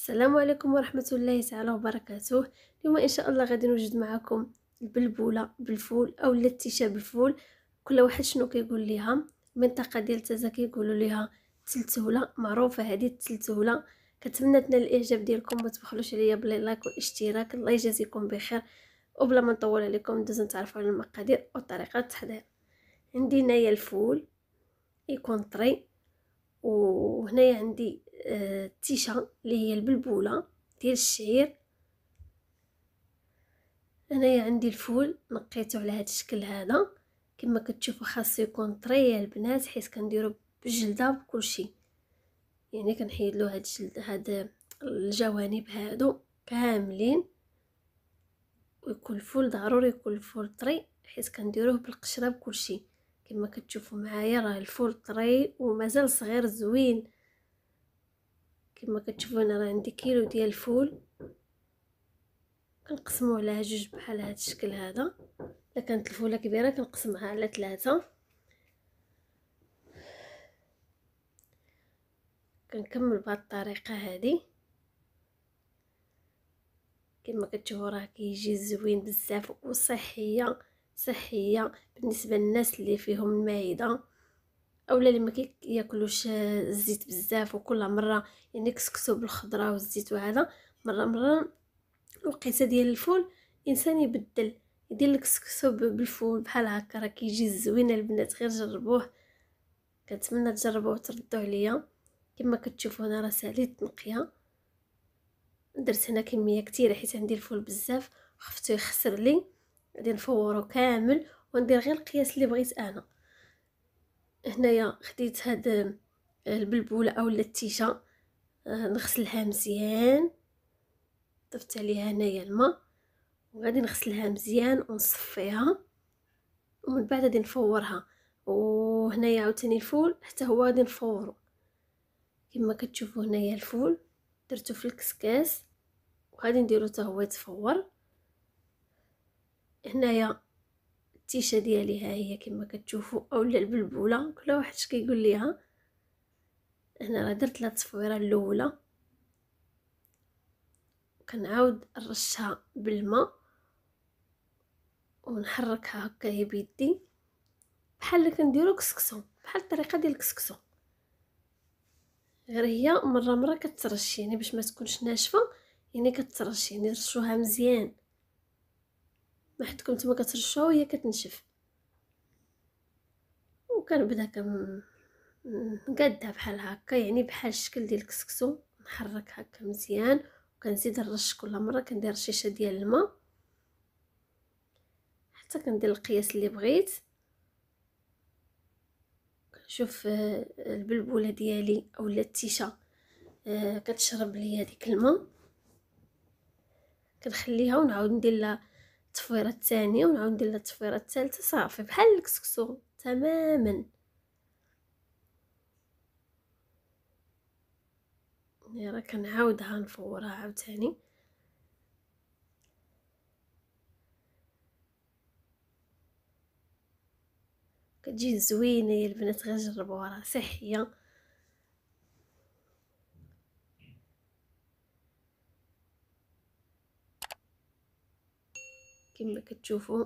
السلام عليكم ورحمة الله تعالى وبركاته اليوم إن شاء الله غادي نوجد معكم البلبولة بالفول أو التيشة بالفول كل واحد شنو كيقول ليها المنطقة ديال تازا كيقولوا ليها تلتولة معروفة هذه التلتولة كنتمنى تنال الإعجاب ديالكم ما تبخلوش عليا باللايك لايك والاشتراك الله يجازيكم بخير وبلا ما نطول عليكم ندوزو نتعرفوا على المقادير وطريقة التحضير عندي هنايا الفول يكون طري وهنايا عندي التيشه آه، اللي هي البلبوله ديال الشعير هنايا عندي الفول نقيته على هذا الشكل هذا كما كتشوفوا خاصو يكون طري البنات حيت كنديرو بالجلده بكلشي يعني كنحيد له هاد الجلد هاد الجوانب هادو كاملين ويكون الفول ضروري يكون الفول طري حيت كنديروه بالقشره بكلشي كما كتشوفوا معايا راه الفول طري ومازال صغير زوين كما كتشوفوا انا راه عندي كيلو ديال الفول كنقسمو على جوج بحال هذا الشكل هذا الا كانت الفوله كبيره كنقسمها على ثلاثه كنكمل بهاد الطريقه هذه كما كتشوفوا راه كيجي زوين بزاف وصحيه صحيه بالنسبه للناس اللي فيهم المعده اولا اللي ما كياكلوش الزيت بزاف وكل مره يعني كسكسو بالخضره والزيت وهذا مره مره الوقيته ديال الفول الانسان يبدل يدير الكسكسو بالفول بحال هكا راه كيجي زوين البنات غير جربوه كنتمنى تجربوه وتردوا عليا كما كتشوفوا هنا راه ساليت نقيه درت هنا كميه كثيره حيت عندي الفول بزاف خفتو يخسر لي غادي نفورو كامل وندير غير القياس اللي بغيت انا هنايا خديت هاد آه، البلبوله اولا التيشه آه، نغسلها مزيان ضفت عليها هنايا الماء وغادي نغسلها مزيان ونصفيها ومن بعد غادي نفورها وهنايا عاوتاني الفول حتى هو غادي نفورو كما كتشوفوا هنايا الفول درتو في الكسكاس وغادي نديرو حتى هو يتفور هنايا التيشه ديالي ها هي كما كتشوفوا اولا البلبوله كل واحد كيقول ليها هنا راه درت لها التصويره الاولى كنعاود نرشها بالماء ونحركها هكا هي بيدي بحال اللي كنديرو كسكسو بحال الطريقه ديال الكسكسو غير هي مره مره كترشي يعني باش ما تكونش ناشفه يعني كترشي يعني رشوها مزيان ما حدكم نتوما كترشوها وهي كتنشف وكنبدا كم نقادها بحال هكا يعني بحال الشكل ديال الكسكسو نحرك هكا مزيان وكنزيد نرش كل مره كندير رشيشه ديال الماء حتى كندير القياس اللي بغيت كنشوف آه، البلبوله ديالي اولا التيشه آه، كتشرب ليا ديك الماء كنخليها ونعاود ندير لها التفويره الثانيه ونعاود ندير لها التفويره الثالثه صافي بحال الكسكسو تماما راه كنعاودها نفورها عاوتاني كتجي زوينه يا البنات غير جربوها راه صحيه كما كتشوفوا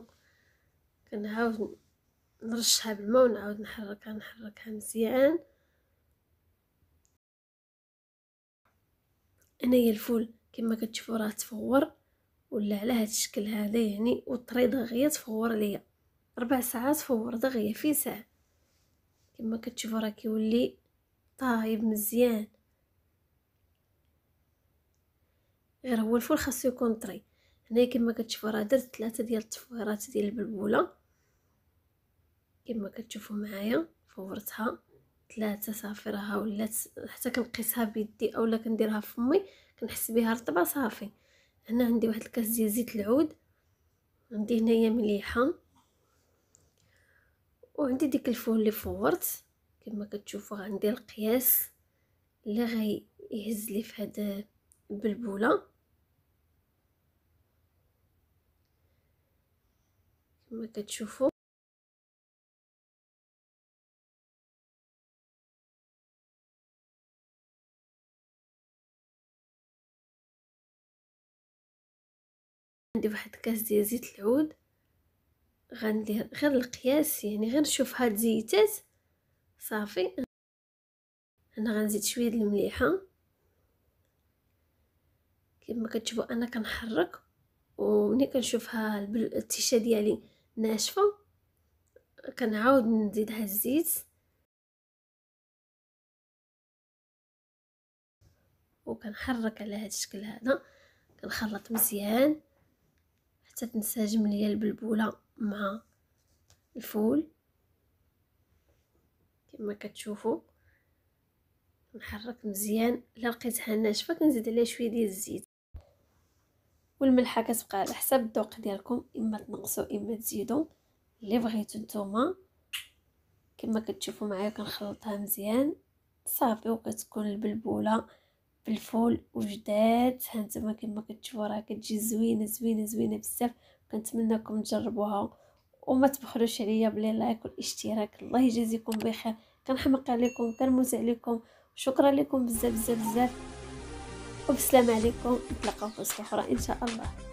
كنعاود نرشها بالماء ونعاود نحركها نحركها مزيان انايا الفول كما كتشوفوا راه تفور ولا على هذا الشكل هذا يعني وطري دغيا تفور ليا ربع ساعات تفور دغيا في ساعه كما كتشوفوا راه كيولي طايب مزيان غير هو الفول خاصو يكون طري هنايا كما كتشوفوا راه درت ثلاثه ديال التفويرات ديال البلبوله كما كتشوفوا معايا فورتها ثلاثه صافي راه ولات حتى كنقيسها بيدي اولا كنديرها فمي كنحس بها رطبه صافي هنا عندي واحد الكاس ديال زيت العود عندي هنايا مليحه وعندي ديك الفول اللي فورت كما كتشوفوا عندي القياس اللي غيهز لي في هذا البلبوله كما كتشوفوا عندي واحد كاس ديال زيت العود غندير غير القياس يعني غير نشوف هاد زيتات صافي انا غنزيد شويه المليحه كما كتشوفوا انا كنحرك ومني كنشوفها التيشه ديالي ناشفه كنعاود نزيدها الزيت وكنحرك على هذا الشكل هذا كنخلط مزيان حتى تنسجم ليا البلبوله مع الفول كما كتشوفوا نحرك مزيان الا لقيتها ناشفه كنزيد عليها شويه ديال الزيت والملحه كتبقى على حسب الذوق ديالكم اما تنقصوا اما تزيدوا اللي بغيتو نتوما كما كتشوفوا معايا كنخلطها مزيان صافي وكتكون البلبوله بالفول وجداد انتما كما كتشوفوا راه كتجي زوينه زوينه زوينه بزاف كنتمنىكم تجربوها وما تبخلوش عليا بلي لايك والاشتراك الله يجازيكم بخير كنحمق عليكم كنموت عليكم شكرا لكم بزاف بزاف بزاف وبالسلامة عليكم نتلاقاو في وصفة أخرى إن شاء الله